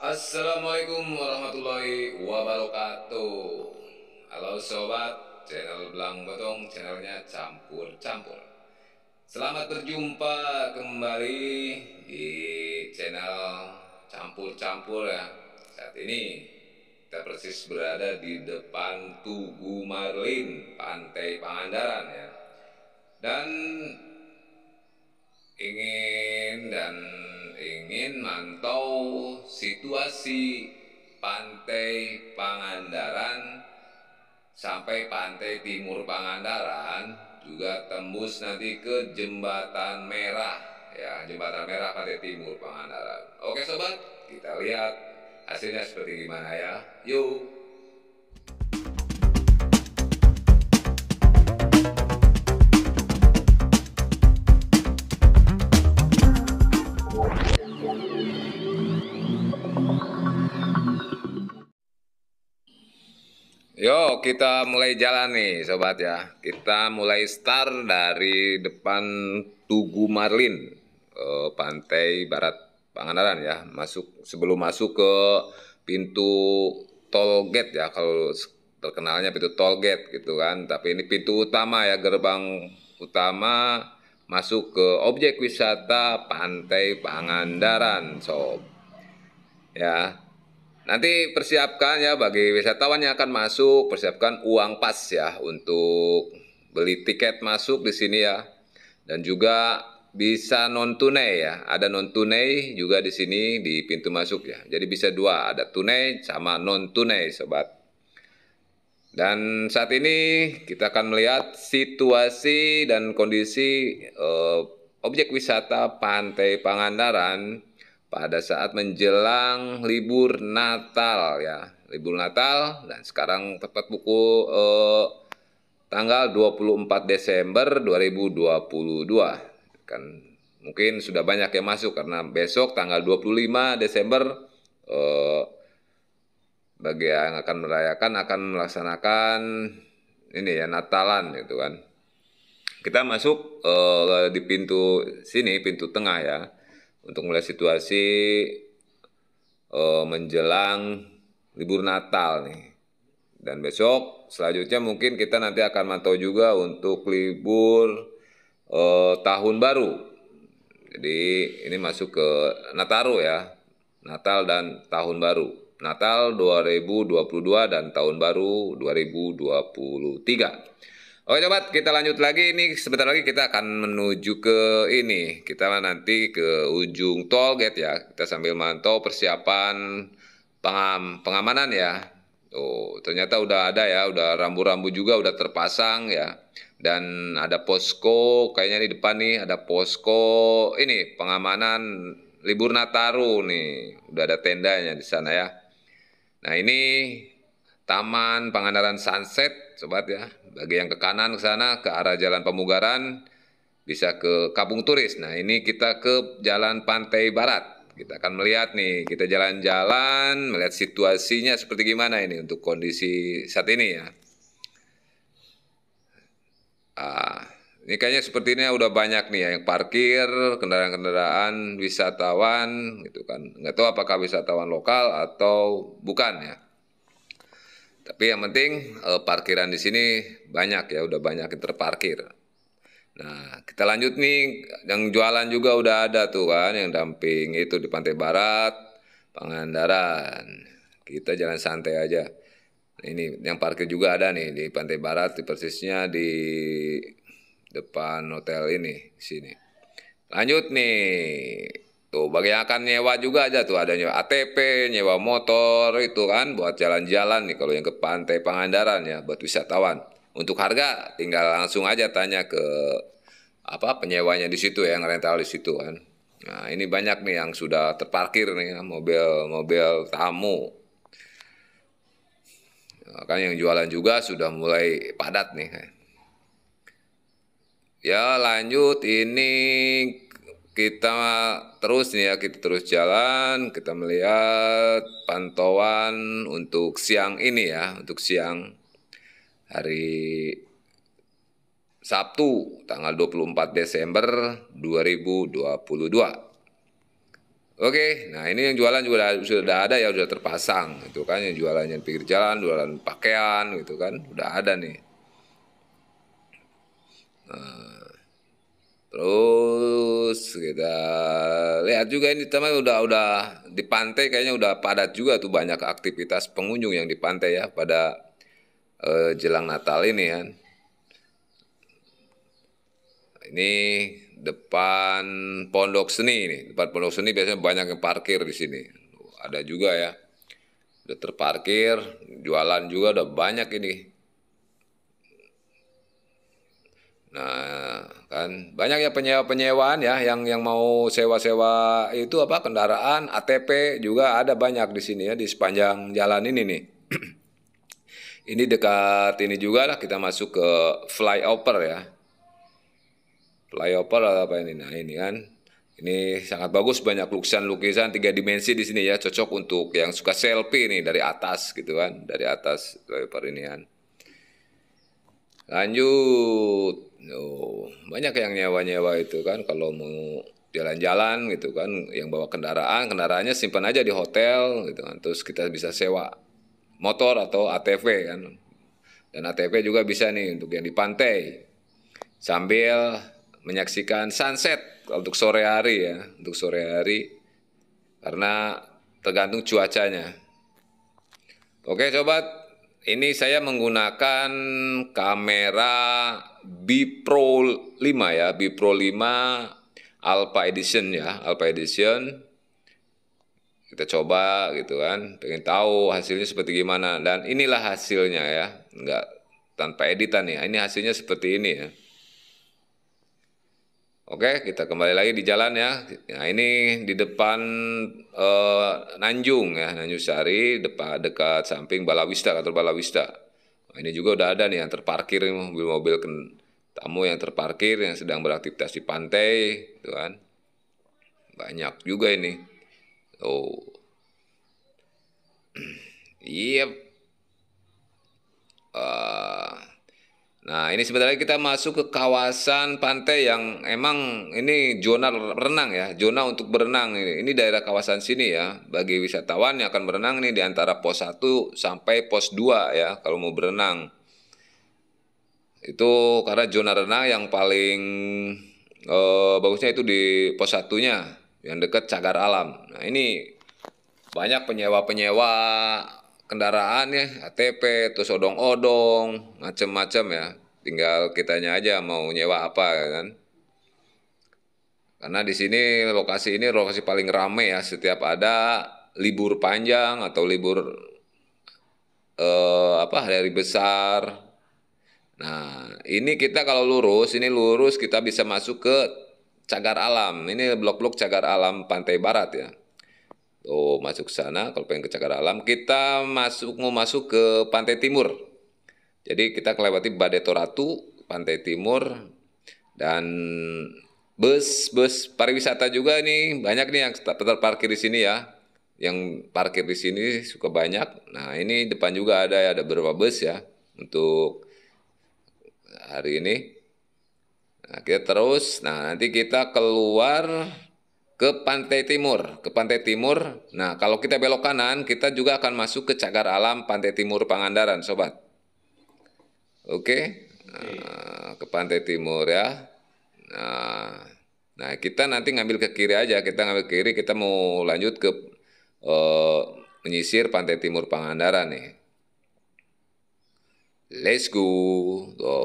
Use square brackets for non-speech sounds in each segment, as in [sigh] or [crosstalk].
Assalamualaikum warahmatullahi wabarakatuh Halo sobat, channel Belang Botong, channelnya campur-campur Selamat berjumpa kembali di channel campur-campur ya Saat ini kita persis berada di depan Tugu Marlin, Pantai Pangandaran ya Dan ingin dan ingin mantau situasi pantai Pangandaran sampai pantai timur Pangandaran juga tembus nanti ke jembatan merah ya jembatan merah pantai timur Pangandaran oke sobat kita lihat hasilnya seperti gimana ya yuk Yo, kita mulai jalan nih, sobat ya. Kita mulai start dari depan Tugu Marlin, eh, pantai barat Pangandaran ya. Masuk sebelum masuk ke pintu tol gate ya, kalau terkenalnya pintu tol gate gitu kan. Tapi ini pintu utama ya, gerbang utama masuk ke objek wisata Pantai Pangandaran, sob. Ya, Nanti persiapkan ya bagi wisatawan yang akan masuk, persiapkan uang pas ya untuk beli tiket masuk di sini ya. Dan juga bisa non tunai ya. Ada non tunai juga di sini di pintu masuk ya. Jadi bisa dua, ada tunai sama non tunai sobat. Dan saat ini kita akan melihat situasi dan kondisi eh, objek wisata Pantai Pangandaran pada saat menjelang libur Natal ya libur Natal dan sekarang tepat pukul eh, tanggal 24 Desember 2022 kan mungkin sudah banyak yang masuk karena besok tanggal 25 Desember eh, bagi yang akan merayakan akan melaksanakan ini ya Natalan gitu kan kita masuk eh, di pintu sini pintu tengah ya untuk melihat situasi uh, menjelang libur Natal nih. Dan besok selanjutnya mungkin kita nanti akan mantau juga untuk libur uh, tahun baru. Jadi ini masuk ke Nataru ya, Natal dan tahun baru. Natal 2022 dan tahun baru 2023. Oke sobat, kita lanjut lagi ini sebentar lagi kita akan menuju ke ini. Kita nanti ke ujung tol gate ya. Kita sambil mantau persiapan pengam, pengamanan ya. Oh, ternyata udah ada ya, udah rambu-rambu juga udah terpasang ya. Dan ada posko, kayaknya di depan nih ada posko ini pengamanan libur Nataru nih. Udah ada tendanya di sana ya. Nah, ini Taman Pangandaran Sunset sobat ya. Bagi yang ke kanan ke sana ke arah Jalan Pemugaran bisa ke Kampung Turis. Nah, ini kita ke Jalan Pantai Barat. Kita akan melihat nih, kita jalan-jalan, melihat situasinya seperti gimana ini untuk kondisi saat ini ya. Ah, ini kayaknya seperti ini ya udah banyak nih ya yang parkir, kendaraan-kendaraan wisatawan gitu kan. Nggak tahu apakah wisatawan lokal atau bukan ya. Tapi yang penting eh, parkiran di sini banyak ya, udah banyak yang terparkir. Nah, kita lanjut nih, yang jualan juga udah ada tuh kan, yang damping itu di Pantai Barat, Pangandaran. Kita jalan santai aja. Ini yang parkir juga ada nih di Pantai Barat, di persisnya di depan hotel ini, sini. Lanjut nih, Tuh bagi yang akan nyewa juga aja tuh ada nyewa ATP, nyewa motor itu kan buat jalan-jalan nih kalau yang ke pantai Pangandaran ya buat wisatawan. Untuk harga tinggal langsung aja tanya ke apa penyewanya di situ ya yang rental di situ kan. Nah ini banyak nih yang sudah terparkir nih mobil-mobil tamu. Nah, kan yang jualan juga sudah mulai padat nih. Ya lanjut ini kita terus nih ya kita terus jalan kita melihat pantauan untuk siang ini ya untuk siang hari Sabtu tanggal 24 Desember 2022 Oke, nah ini yang jualan juga sudah ada ya, sudah terpasang itu kan, yang jualan yang pinggir jalan, jualan pakaian gitu kan, sudah ada nih. Nah, Terus kita lihat juga ini teman udah udah di pantai kayaknya udah padat juga tuh banyak aktivitas pengunjung yang di pantai ya pada eh, jelang Natal ini kan. Ini depan pondok seni ini, Depan pondok seni biasanya banyak yang parkir di sini. Ada juga ya. Udah terparkir, jualan juga udah banyak ini. Nah, kan banyak ya penyewa penyewaan ya yang yang mau sewa-sewa itu apa kendaraan ATP juga ada banyak di sini ya di sepanjang jalan ini nih [clears throat] ini dekat ini juga lah kita masuk ke flyover ya flyover apa ini nah ini kan ini sangat bagus banyak lukisan-lukisan tiga dimensi di sini ya cocok untuk yang suka selfie nih dari atas gitu kan dari atas flyover ini kan lanjut oh banyak yang nyewa-nyewa itu kan kalau mau jalan-jalan gitu kan yang bawa kendaraan kendaraannya simpan aja di hotel gitu kan terus kita bisa sewa motor atau ATV kan dan ATV juga bisa nih untuk yang di pantai sambil menyaksikan sunset untuk sore hari ya untuk sore hari karena tergantung cuacanya oke sobat ini saya menggunakan kamera Bipro 5 ya, Bipro 5 Alpha Edition ya, Alpha Edition. Kita coba gitu kan, pengen tahu hasilnya seperti gimana. Dan inilah hasilnya ya, enggak tanpa editan ya. Ini hasilnya seperti ini ya. Oke, kita kembali lagi di jalan ya. Nah, ini di depan eh, Nanjung ya, Nanjung Sari, depan dekat samping Balawista, kantor Balawista. Nah, ini juga udah ada nih yang terparkir mobil-mobil tamu yang terparkir yang sedang beraktivitas di pantai, gitu kan. Banyak juga ini. Oh. Iya. [clears throat] Yep. Uh, Nah, ini sebenarnya kita masuk ke kawasan pantai yang emang ini zona renang ya, zona untuk berenang ini. Ini daerah kawasan sini ya. Bagi wisatawan yang akan berenang ini di antara pos 1 sampai pos 2 ya kalau mau berenang. Itu karena zona renang yang paling eh, bagusnya itu di pos satunya yang dekat cagar alam. Nah, ini banyak penyewa-penyewa kendaraan ya, ATP, terus odong-odong, macem-macem ya. Tinggal kitanya aja mau nyewa apa ya kan. Karena di sini lokasi ini lokasi paling rame ya, setiap ada libur panjang atau libur eh, apa hari besar. Nah, ini kita kalau lurus, ini lurus kita bisa masuk ke Cagar Alam. Ini blok-blok Cagar Alam Pantai Barat ya. Oh, masuk ke sana kalau pengen ke Cagar Alam. Kita masuk mau masuk ke Pantai Timur. Jadi kita melewati Badetoratu, Pantai Timur dan bus-bus pariwisata juga nih banyak nih yang tetap parkir di sini ya. Yang parkir di sini suka banyak. Nah, ini depan juga ada ya, ada beberapa bus ya untuk hari ini. Nah, kita terus. Nah, nanti kita keluar ke pantai timur, ke pantai timur. Nah, kalau kita belok kanan, kita juga akan masuk ke cagar alam pantai timur Pangandaran, sobat. Oke, nah, ke pantai timur ya. Nah, nah kita nanti ngambil ke kiri aja, kita ngambil ke kiri, kita mau lanjut ke uh, menyisir pantai timur Pangandaran nih. Let's go. go.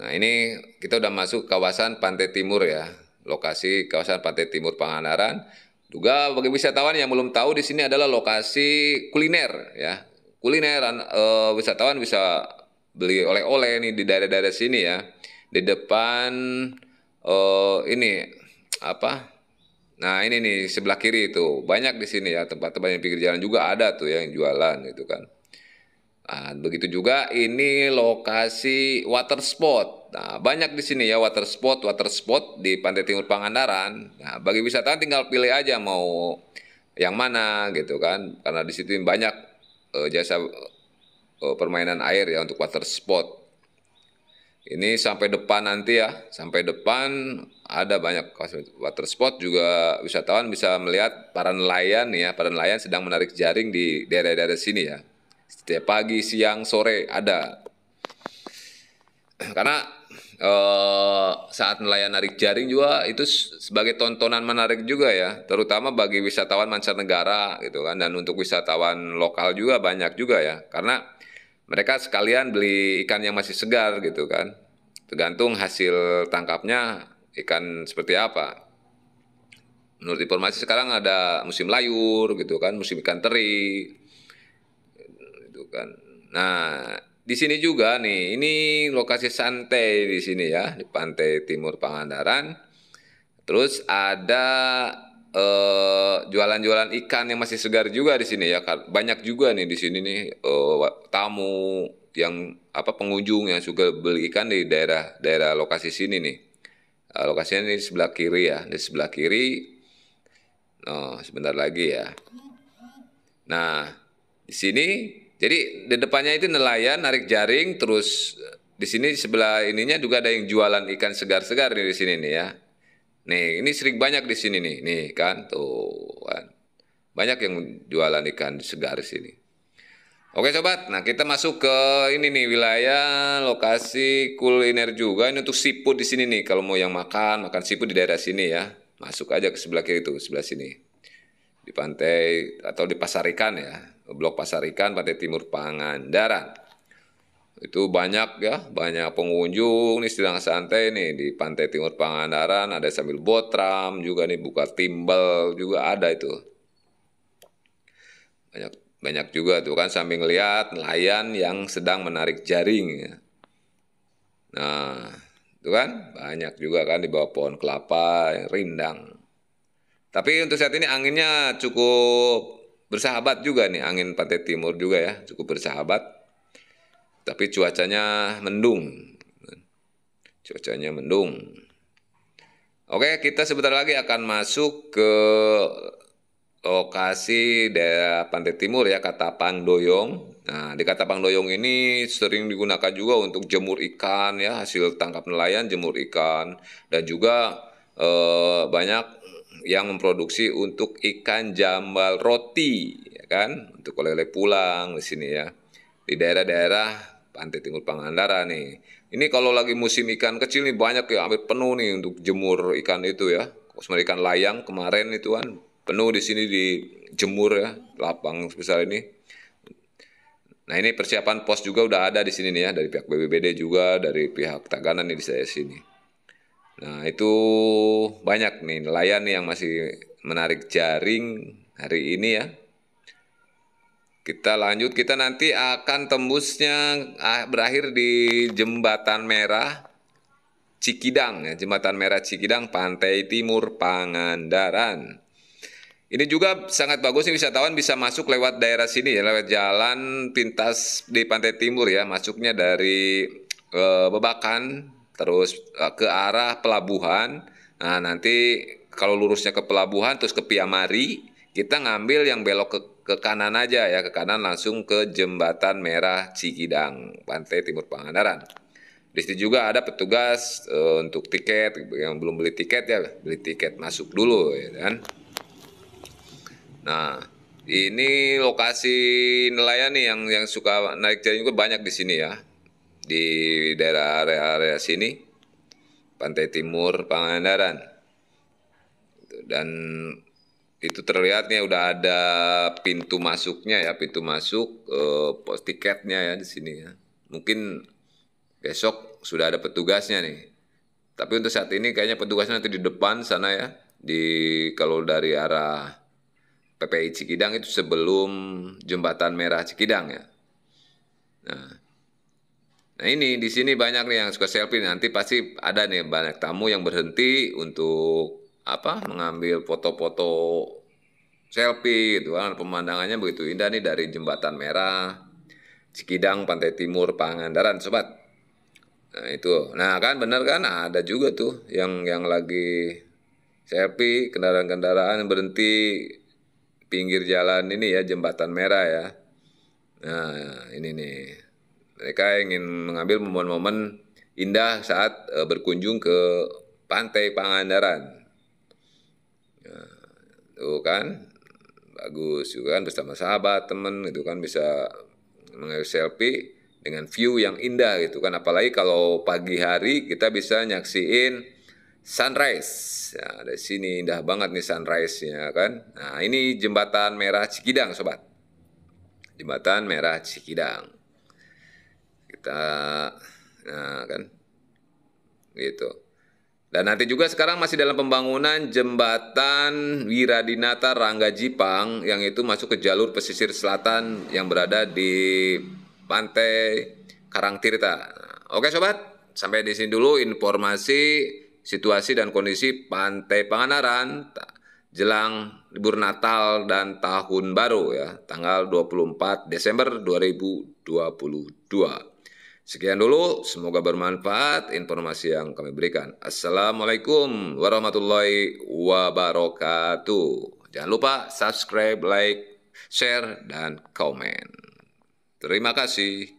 Nah, ini kita udah masuk kawasan pantai timur ya lokasi kawasan pantai timur Pangandaran. Juga bagi wisatawan yang belum tahu di sini adalah lokasi kuliner ya. Kuliner uh, wisatawan bisa beli oleh-oleh nih di daerah-daerah sini ya. Di depan uh, ini apa? Nah, ini nih sebelah kiri itu. Banyak di sini ya tempat-tempat yang pinggir jalan juga ada tuh ya yang jualan gitu kan. Nah, begitu juga ini lokasi water spot Nah, banyak di sini ya water spot, water spot di Pantai Timur Pangandaran. Nah, bagi wisatawan tinggal pilih aja mau yang mana gitu kan. Karena di situ banyak uh, jasa uh, permainan air ya untuk water spot. Ini sampai depan nanti ya, sampai depan ada banyak water spot juga wisatawan bisa melihat para nelayan ya, para nelayan sedang menarik jaring di daerah-daerah sini ya. Setiap pagi, siang, sore ada. [clears throat] Karena uh, saat nelayan narik jaring juga itu sebagai tontonan menarik juga ya, terutama bagi wisatawan mancanegara gitu kan dan untuk wisatawan lokal juga banyak juga ya. Karena mereka sekalian beli ikan yang masih segar gitu kan. Tergantung hasil tangkapnya ikan seperti apa. Menurut informasi sekarang ada musim layur gitu kan, musim ikan teri gitu kan. Nah, di sini juga nih, ini lokasi santai di sini ya, di pantai timur Pangandaran. Terus ada eh, jualan-jualan eh, ikan yang masih segar juga di sini ya. Banyak juga nih di sini nih eh, tamu yang apa pengunjung yang suka beli ikan di daerah daerah lokasi sini nih. Eh, lokasinya di sebelah kiri ya, di sebelah kiri. Oh, sebentar lagi ya. Nah, di sini jadi di depannya itu nelayan narik jaring terus eh, di sini sebelah ininya juga ada yang jualan ikan segar-segar di sini nih ya. Nih, ini sering banyak di sini nih, nih kan tuh kan. Banyak yang jualan ikan segar di sini. Oke sobat, nah kita masuk ke ini nih wilayah lokasi kuliner juga. Ini untuk siput di sini nih. Kalau mau yang makan, makan siput di daerah sini ya. Masuk aja ke sebelah kiri itu, sebelah sini. Di pantai atau di pasar ikan ya. Blok Pasar Ikan, Pantai Timur Pangandaran. Itu banyak ya, banyak pengunjung nih sedang santai nih di Pantai Timur Pangandaran, ada sambil botram juga nih buka timbel juga ada itu. Banyak banyak juga tuh kan sambil ngeliat nelayan yang sedang menarik jaring. Ya. Nah, itu kan banyak juga kan di bawah pohon kelapa, yang rindang. Tapi untuk saat ini anginnya cukup bersahabat juga nih angin pantai timur juga ya cukup bersahabat tapi cuacanya mendung cuacanya mendung oke kita sebentar lagi akan masuk ke lokasi daerah pantai timur ya Katapang Doyong nah di Katapang Doyong ini sering digunakan juga untuk jemur ikan ya hasil tangkap nelayan jemur ikan dan juga eh, banyak yang memproduksi untuk ikan jambal roti, ya kan? Untuk oleh-oleh pulang di sini ya. Di daerah-daerah Pantai Timur Pangandaran nih. Ini kalau lagi musim ikan kecil nih banyak ya, hampir penuh nih untuk jemur ikan itu ya. Kosmer ikan layang kemarin itu kan penuh di sini di jemur ya, lapang sebesar ini. Nah ini persiapan pos juga udah ada di sini nih ya, dari pihak BBBD juga, dari pihak Tagana nih di saya sini. Nah, itu banyak nih nelayan yang masih menarik jaring hari ini ya. Kita lanjut, kita nanti akan tembusnya ah, berakhir di Jembatan Merah Cikidang ya, Jembatan Merah Cikidang, Pantai Timur Pangandaran. Ini juga sangat bagus nih wisatawan bisa masuk lewat daerah sini ya, lewat jalan pintas di Pantai Timur ya, masuknya dari e, Bebakan terus uh, ke arah pelabuhan. Nah, nanti kalau lurusnya ke pelabuhan terus ke Piamari, kita ngambil yang belok ke ke kanan aja ya, ke kanan langsung ke Jembatan Merah Cikidang, Pantai Timur Pangandaran. Di situ juga ada petugas eh, untuk tiket yang belum beli tiket ya, beli tiket masuk dulu ya kan. Nah, ini lokasi nelayan nih yang yang suka naik jaring juga banyak di sini ya di daerah area-area sini, pantai timur Pangandaran. Gitu. Dan itu terlihatnya udah ada pintu masuknya ya, pintu masuk eh, pos tiketnya ya di sini ya. Mungkin besok sudah ada petugasnya nih. Tapi untuk saat ini kayaknya petugasnya nanti di depan sana ya. Di kalau dari arah PPI Cikidang itu sebelum jembatan merah Cikidang ya. Nah, Nah ini di sini banyak nih yang suka selfie nanti pasti ada nih banyak tamu yang berhenti untuk apa mengambil foto-foto selfie gitu kan pemandangannya begitu indah nih dari jembatan merah Cikidang Pantai Timur Pangandaran sobat nah itu nah kan benar kan nah, ada juga tuh yang yang lagi selfie kendaraan-kendaraan berhenti pinggir jalan ini ya jembatan merah ya nah ini nih mereka ingin mengambil momen-momen indah saat e, berkunjung ke pantai Pangandaran. Nah, ya, tuh kan, bagus juga kan bersama sahabat, teman gitu kan bisa mengambil selfie dengan view yang indah gitu kan. Apalagi kalau pagi hari kita bisa nyaksiin sunrise. Nah, ya, dari sini indah banget nih sunrise-nya kan. Nah, ini jembatan merah Cikidang, sobat. Jembatan merah Cikidang kita nah kan gitu dan nanti juga sekarang masih dalam pembangunan jembatan Wiradinata Rangga Jipang yang itu masuk ke jalur pesisir selatan yang berada di pantai Karangtirta. Nah, oke sobat, sampai di sini dulu informasi situasi dan kondisi Pantai Pangandaran jelang libur Natal dan Tahun Baru ya, tanggal 24 Desember 2022. Sekian dulu, semoga bermanfaat informasi yang kami berikan. Assalamualaikum warahmatullahi wabarakatuh. Jangan lupa subscribe, like, share, dan komen. Terima kasih.